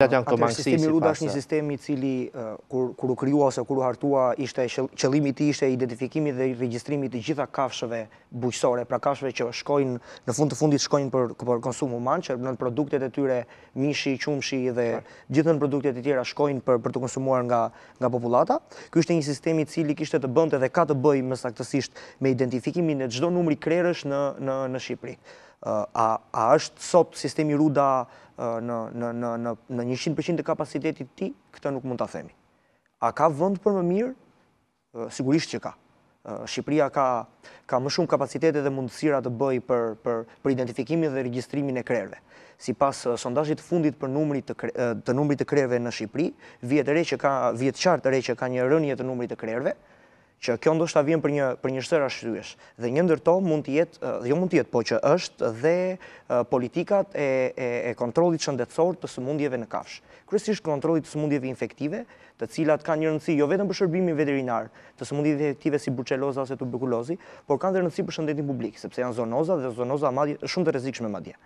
Atërë sistemi ruda është një sistemi cili u kryua ose u hartua ishte qëlimit i ishte identifikimi dhe registrimi të gjitha kafshëve buqësore, pra kafshëve që shkojnë në fund të fundit shkojnë për konsumë uman, që në produktet e tyre mishi, qumshi dhe gjithën produktet e tjera shkojnë për të konsumuar nga populata. Kështë e një sistemi cili kështë të bënd edhe ka të bëj mësaktësisht me identifikimin e gjdo numri krerësh në Shqipëri a është sot sistemi ruda në 100% të kapacitetit ti, këta nuk mund të themi. A ka vënd për më mirë? Sigurisht që ka. Shqipëria ka më shumë kapacitetet dhe mundësira të bëj për identifikimin dhe registrimin e krerve. Si pas sondajit fundit për numrit të krerve në Shqipëri, vjetë qartë të re që ka një rënjë të numrit të krerve, që kjo ndoshta vjen për një për një shtër arsyesh dhe një ndërto mund të jetë dhe jo mund të jetë, po që është dhe politikat e e, e kontrollit shëndetësor të sëmundjeve në kafsh. Kryesisht kontrolli të sëmundjeve infektive, të cilat kanë një rëndësi jo vetëm për shërbimin veterinar, të sëmundjeve infektive si bruceloza ose tuberkulozi, por kanë rëndësi për shëndetin publik, sepse janë zoonoza dhe zoonoza madje shumë të rrezikshme madje.